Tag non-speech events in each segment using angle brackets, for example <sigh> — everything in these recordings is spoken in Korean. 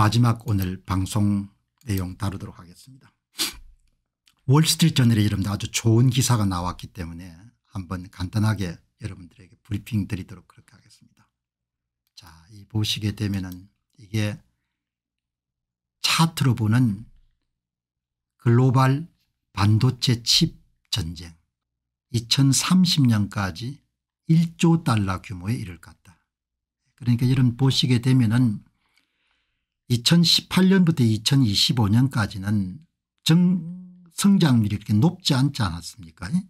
마지막 오늘 방송 내용 다루도록 하겠습니다. 월스트리트 저널에 여러분들 아주 좋은 기사가 나왔기 때문에 한번 간단하게 여러분들에게 브리핑 드리도록 그렇게 하겠습니다. 자, 이 보시게 되면은 이게 차트로 보는 글로벌 반도체 칩 전쟁 2030년까지 1조 달러 규모에 이를 것 같다. 그러니까 여러분 보시게 되면은 2018년부터 2025년까지는 정 성장률이 이렇게 높지 않지 않았습니까 예?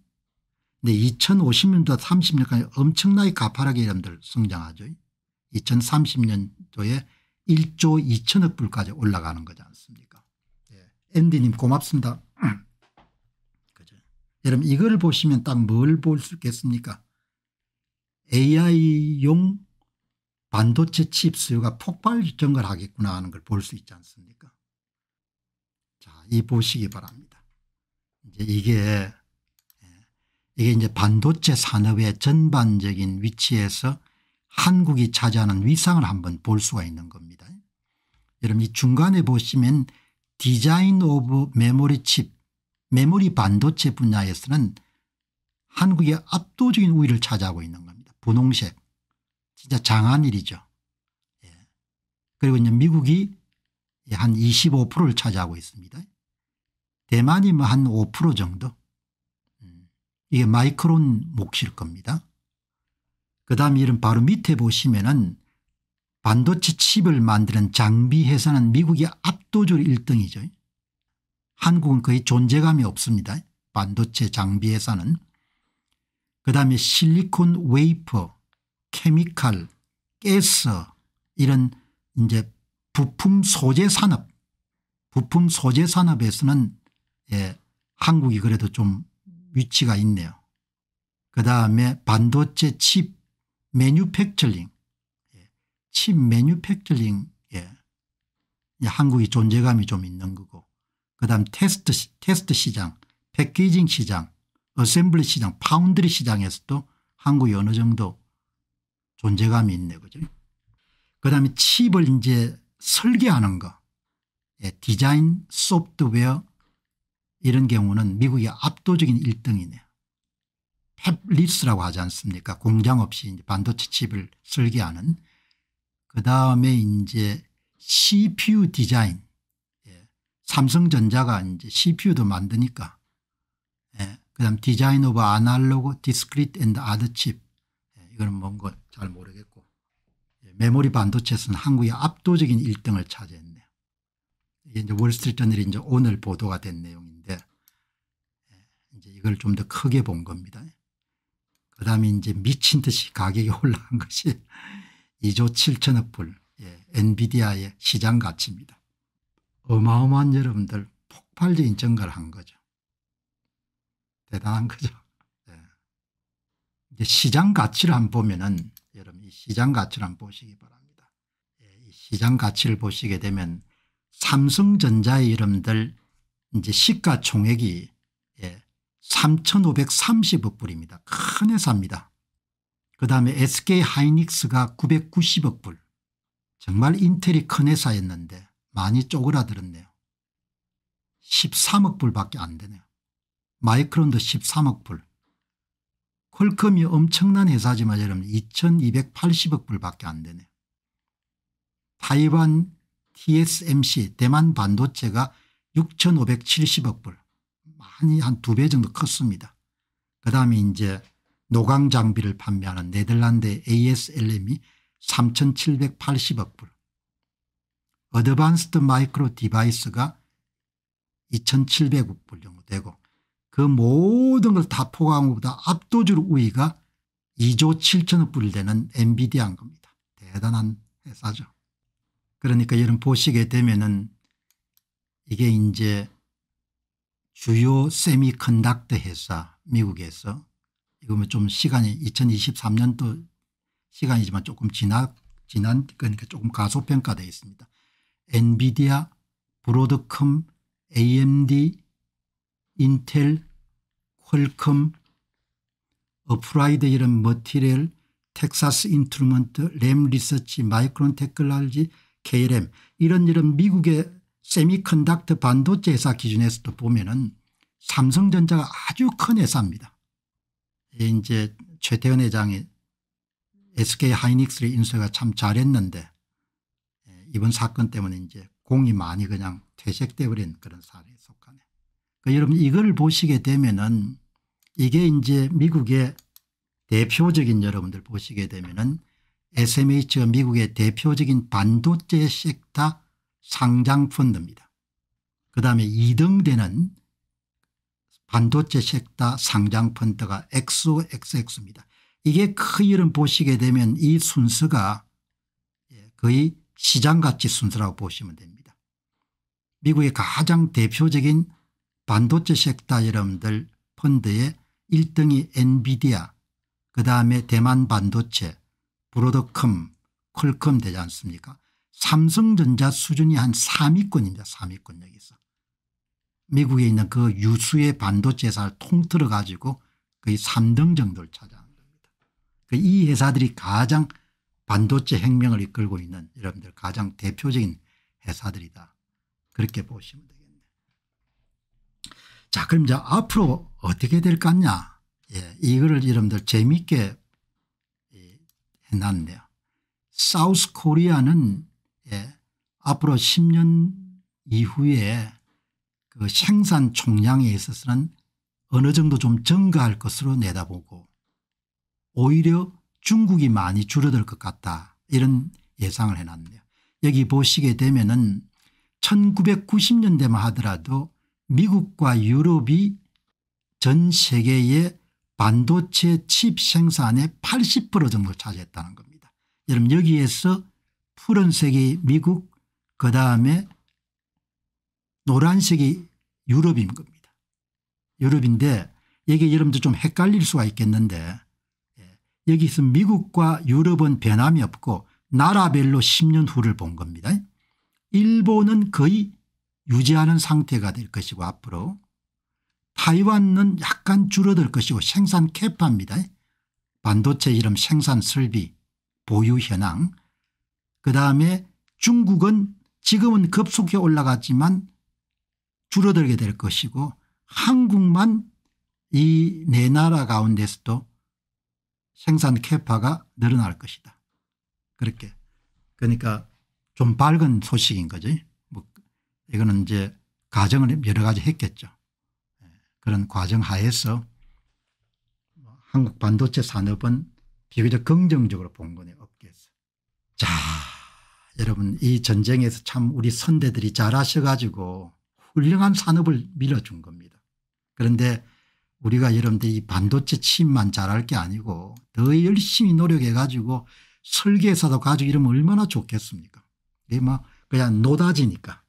근데 2 0 5 0년부 30년까지 엄청나게 가파르게 여러분들 성장하죠. 2030년도에 1조 2천억 불까지 올라가는 거지 않습니까 예. 앤디님 고맙습니다. <clears throat> 그죠. 여러분 이걸 보시면 딱 뭘 볼 수 있겠습니까 AI용 반도체 칩 수요가 폭발적을 하겠구나 하는 걸 볼 수 있지 않습니까 자, 이 보시기 바랍니다. 이제 이게 예, 이게 이제 반도체 산업의 전반적인 위치에서 한국이 차지하는 위상을 한번 볼 수가 있는 겁니다. 여러분 이 중간에 보시면 디자인 오브 메모리 칩 메모리 반도체 분야에서는 한국의 압도적인 우위를 차지하고 있는 겁니다. 분홍색 진짜 장한 일이죠. 예. 그리고 이제 미국이 한 25%를 차지하고 있습니다. 대만이 뭐한5% 정도. 음. 이게 마이크론 몫일 겁니다. 그 다음 이름 바로 밑에 보시면은 반도체 칩을 만드는 장비 회사는 미국이 압도적으로 1등이죠. 한국은 거의 존재감이 없습니다. 반도체 장비 회사는. 그 다음에 실리콘 웨이퍼 케미칼, 가스 이런 이제 부품 소재 산업 부품 소재 산업에서는 예, 한국이 그래도 좀 위치가 있네요. 그다음에 반도체 칩 매뉴팩처링 예, 칩 매뉴팩처링 예, 한국이 존재감이 좀 있는 거고 그다음 테스트 테스트 시장 패키징 시장 어셈블리 시장 파운드리 시장에서도 한국이 어느 정도 존재감이 있네 그죠. 그다음에 칩을 이제 설계하는 거 예, 디자인 소프트웨어 이런 경우는 미국이 압도적인 1등이네요. 탭립스라고 하지 않습니까 공장 없이 이제 반도체 칩을 설계하는 그다음에 이제 CPU 디자인 예, 삼성전자가 이제 CPU도 만드니까 예, 그다음 디자인 오브 아날로그 디스크리트 앤드 아드 칩 예, 이거는 뭔가 잘 모르겠고 예, 메모리 반도체는 에서 한국의 압도적인 1등을 차지했네요. 이게 이제 월스트리트저널이 이제 오늘 보도가 된 내용인데 예, 이제 이걸 좀 더 크게 본 겁니다. 그 다음에 이제 미친 듯이 가격이 <laughs> 올라간 것이 2조 7천억 불 예, 엔비디아의 시장 가치입니다. 어마어마한 여러분들 폭발적인 증가를 한 거죠. 대단한 거죠. 예. 이제 시장 가치를 한번 보면은 여러분 이 시장 가치를 한번 보시기 바랍니다. 예, 이 시장 가치를 보시게 되면 삼성전자의 이름들 이제 시가총액이 예, 3,530억 불입니다. 큰 회사입니다. 그 다음에 SK하이닉스가 990억 불. 정말 인텔이 큰 회사였는데 많이 쪼그라들었네요. 13억 불밖에 안 되네요. 마이크론도 13억 불. 퀄컴이 엄청난 회사지만 여러분 2280억 불밖에 안 되네요. 타이완 TSMC 대만 반도체가 6570억 불 많이 한 두 배 정도 컸습니다. 그다음에 이제 노광 장비를 판매하는 네덜란드 ASLM이 3780억 불 어드밴스드 마이크로 디바이스가 2700억 불 정도 되고 그 모든 걸 다 포괄한 것보다 압도적으로 우위가 2조 7천억 불이 되는 엔비디아인 겁니다. 대단한 회사죠. 그러니까 여러분 보시게 되면은 이게 이제 주요 세미컨닥터 회사 미국에서 이거면 뭐 좀 시간이 2023년도 시간이지만 조금 지나, 지난 그러니까 조금 가소평가되어 있습니다. 엔비디아, 브로드컴, AMD, 인텔, 퀄컴, 어프라이드 이런 머티리얼, 텍사스 인트루먼트, 램 리서치, 마이크론 테크랄지 KLM 이런 이런 미국의 세미컨덕터 반도체 회사 기준에서도 보면은 삼성전자가 아주 큰 회사입니다. 예, 이제 최태원 회장이 SK 하이닉스를 인수가 참 잘했는데 예, 이번 사건 때문에 이제 공이 많이 그냥 퇴색돼버린 그런 사례에 속하네. 그러니까 여러분 이걸 보시게 되면은 이게 이제 미국의 대표적인 여러분들 보시게 되면은 SMH가 미국의 대표적인 반도체 섹터 상장 펀드입니다. 그 다음에 2등 되는 반도체 섹터 상장 펀드가 XOXX입니다. 이게 크이름 보시게 되면 이 순서가 예, 거의 시장가치 순서라고 보시면 됩니다. 미국의 가장 대표적인 반도체 섹터 여러분들 펀드에 1등이 엔비디아 그다음에 대만 반도체 브로드컴퀄컴 되지 않습니까 삼성전자 수준이 한 3위권입니다. 3위권 여기서. 미국에 있는 그 유수의 반도체 회사를 통틀어 가지고 거의 3등 정도를 차지하는 겁니다. 그 이 회사들이 가장 반도체 혁명을 이끌고 있는 여러분들 가장 대표적인 회사들이다. 그렇게 보시면 됩니다. 자 그럼 이제 앞으로 어떻게 될 것냐 같 예, 이거를 여러분들 재미있게 예, 해놨네요. 사우스 코리아는 예, 앞으로 10년 이후에 그 생산 총량에 있어서는 어느 정도 좀 증가할 것으로 내다보고 오히려 중국이 많이 줄어들 것 같다 이런 예상을 해놨네요. 여기 보시게 되면 은 1990년대만 하더라도 미국과 유럽이 전 세계의 반도체 칩 생산의 80% 정도 차지했다는 겁니다. 여러분 여기에서 푸른색이 미국 그다음에 노란색이 유럽인 겁니다. 유럽인데 이게 여러분들 좀 헷갈릴 수가 있겠는데 예, 여기서 미국과 유럽은 변함이 없고 나라별로 10년 후를 본 겁니다. 일본은 거의 유지하는 상태가 될 것이고 앞으로 타이완은 약간 줄어들 것이고 생산 캐파입니다. 반도체 이름 생산 설비 보유 현황 그다음에 중국은 지금은 급속히 올라갔지만 줄어들게 될 것이고 한국만 이 네 나라 가운데서도 생산 캐파가 늘어날 것이다. 그렇게 그러니까 좀 밝은 소식인 거지. 이거는 이제 과정을 여러 가지 했겠죠. 예, 그런 과정 하에서 뭐 한국 반도체 산업은 비교적 긍정적으로 본 거네요 업계에서. 자 여러분 이 전쟁에서 참 우리 선대들이 잘하셔 가지고 훌륭한 산업을 밀어준 겁니다. 그런데 우리가 여러분들 이 반도체 취만 잘할 게 아니고 더 열심히 노력해 가지고 설계사도 가지고 이러면 얼마나 좋겠습니까 이게 뭐 그냥 노다지니까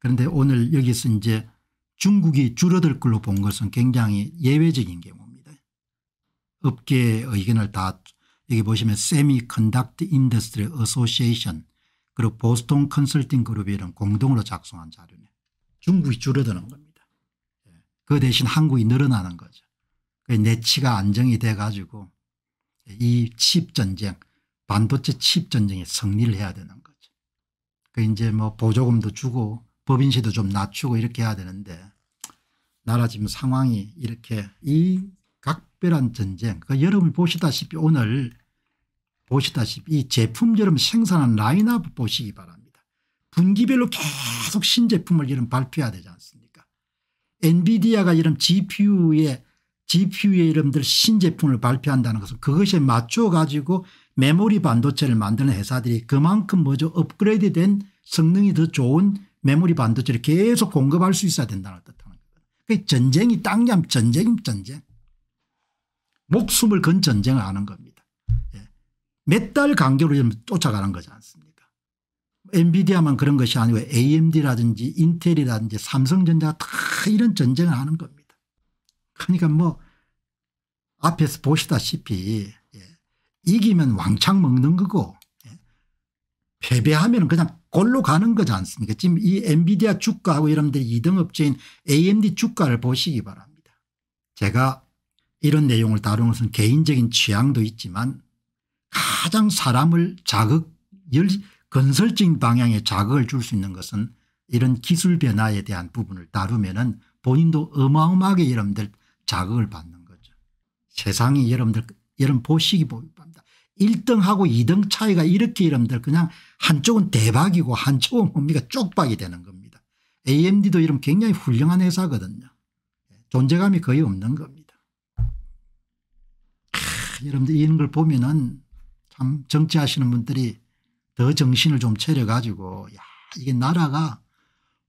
그런데 오늘 여기서 이제 중국이 줄어들 걸로 본 것은 굉장히 예외적인 경우입니다. 업계의 의견을 다 여기 보시면 세미컨덕트 인더스트리 어소시에이션 그리고 보스턴 컨설팅 그룹이 이런 공동으로 작성한 자료네. 중국이 줄어드는 겁니다. 예. 그 대신 한국이 늘어나는 거죠. 내치가 안정이 돼 가지고 이 칩전쟁 반도체 칩전쟁에 승리를 해야 되는 거죠. 그 이제 뭐 보조금도 주고 법인세도 좀 낮추고 이렇게 해야 되는데 나라 지금 상황이 이렇게 이 각별한 전쟁 그 그러니까 여러분 보시다시피 오늘 보시다시피 이 제품처럼 생산한 라인업 보시기 바랍니다. 분기별로 계속 신제품을 이런 발표해야 되지 않습니까 엔비디아가 이런 GPU의 GPU의 이름들 신제품을 발표한다는 것은 그것에 맞춰 가지고 메모리 반도체를 만드는 회사들이 그만큼 뭐죠 업그레이드된 성능이 더 좋은 메모리 반도체를 계속 공급할 수 있어야 된다는 뜻하는 거예요. 전쟁이 땅이전쟁 전쟁. 목숨을 건 전쟁을 하는 겁니다. 예. 몇달 간격으로 쫓아가는 거지 않습니까 엔비디아만 그런 것이 아니고 AMD라든지 인텔이라든지 삼성전자가 다 이런 전쟁을 하는 겁니다. 그러니까 뭐 앞에서 보시다시피 예. 이기면 왕창 먹는 거고 패배하면 그냥 골로 가는 거지 않습니까 지금 이 엔비디아 주가하고 여러분들이 2등 업체인 amd 주가를 보시기 바랍니다. 제가 이런 내용을 다룬 것은 개인적인 취향도 있지만 가장 사람을 자극 건설적인 방향에 자극을 줄 수 있는 것은 이런 기술 변화에 대한 부분을 다루면 은 본인도 어마어마하게 여러분들 자극을 받는 거죠. 세상이 여러분들 여러분 보시기 바랍니다. 1등하고 2등 차이가 이렇게 이름면 그냥 한쪽은 대박이고 한쪽은 뭡니까 쪽박이 되는 겁니다. AMD도 이름 굉장히 훌륭한 회사거든요. 존재감이 거의 없는 겁니다. 크, 여러분들 이런 걸 보면은 참 정치하시는 분들이 더 정신을 좀 차려가지고 야 이게 나라가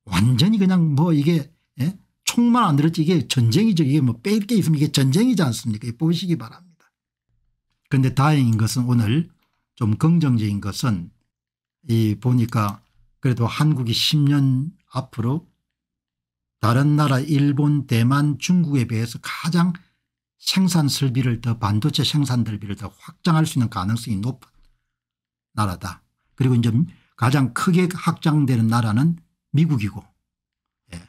완전히 그냥 뭐 이게 예? 총만 안 들었지 이게 전쟁이죠. 이게 뭐 뺄 게 있으면 이게 전쟁이지 않습니까? 보시기 바랍니다. 그런데 다행인 것은 오늘 좀 긍정적인 것은 이 보니까 그래도 한국이 10년 앞으로 다른 나라 일본 대만 중국에 비해서 가장 생산 설비를 더 반도체 생산 설비를 더 확장할 수 있는 가능성이 높은 나라다. 그리고 이제 가장 크게 확장되는 나라는 미국이고 예.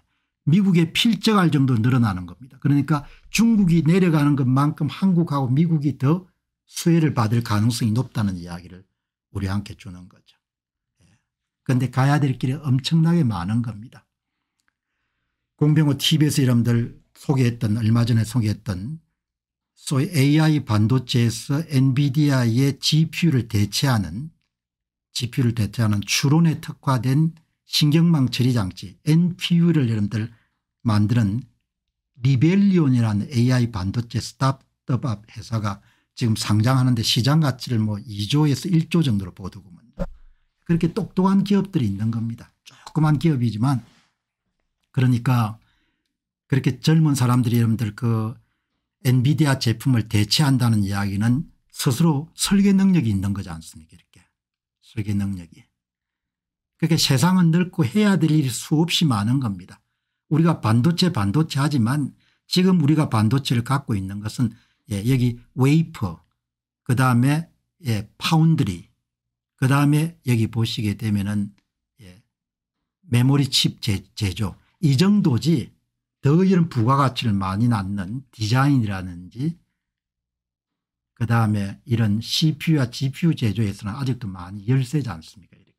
미국에 필적할 정도 늘어나는 겁니다. 그러니까 중국이 내려가는 것만큼 한국하고 미국이 더 수혜를 받을 가능성이 높다는 이야기를 우리와 함께 주는 거죠. 예. 그런데 가야 될 길이 엄청나게 많은 겁니다. 공병호 TV에서 여러분들 소개했던 얼마 전에 소개했던 소위 AI 반도체에서 엔비디아의 GPU를 대체하는 GPU를 대체하는 추론에 특화된 신경망 처리 장치 NPU를 여러분들 만드는 리벨리온이라는 AI 반도체 스타트업 회사가 지금 상장하는데 시장 가치를 뭐 2조에서 1조 정도로 보더군요. 뭐 그렇게 똑똑한 기업들이 있는 겁니다. 조그만 기업이지만 그러니까 그렇게 젊은 사람들이 여러분들 그 엔비디아 제품을 대체한다는 이야기는 스스로 설계 능력이 있는 거지 않습니까 이렇게 설계 능력이. 그렇게 세상은 넓고 해야 될 일이 수없이 많은 겁니다. 우리가 반도체 반도체 하지만 지금 우리가 반도체를 갖고 있는 것은 예, 여기 웨이퍼 그 다음에 예, 파운드리 그 다음에 여기 보시게 되면은 예, 메모리 칩 제, 제조 이 정도지 더 이런 부가가치를 많이 낳는 디자인이라든지 그 다음에 이런 CPU와 GPU 제조에서는 아직도 많이 열세지 않습니까 이렇게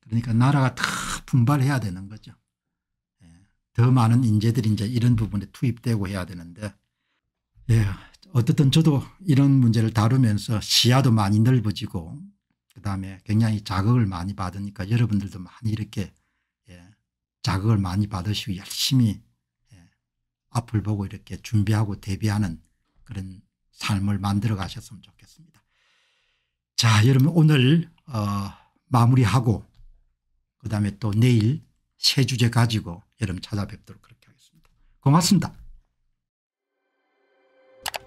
그러니까 나라가 다 분발해야 되는 거죠. 예. 더 많은 인재들이 이제 이런 부분에 투입되고 해야 되는데 예, 어쨌든 저도 이런 문제를 다루면서 시야도 많이 넓어지고 그다음에 굉장히 자극을 많이 받으니까 여러분들도 많이 이렇게 예, 자극을 많이 받으시고 열심히 예, 앞을 보고 이렇게 준비하고 대비하는 그런 삶을 만들어 가셨으면 좋겠습니다. 자 여러분 오늘 어, 마무리하고 그다음에 또 내일 새 주제 가지고 여러분 찾아뵙도록 그렇게 하겠습니다. 고맙습니다.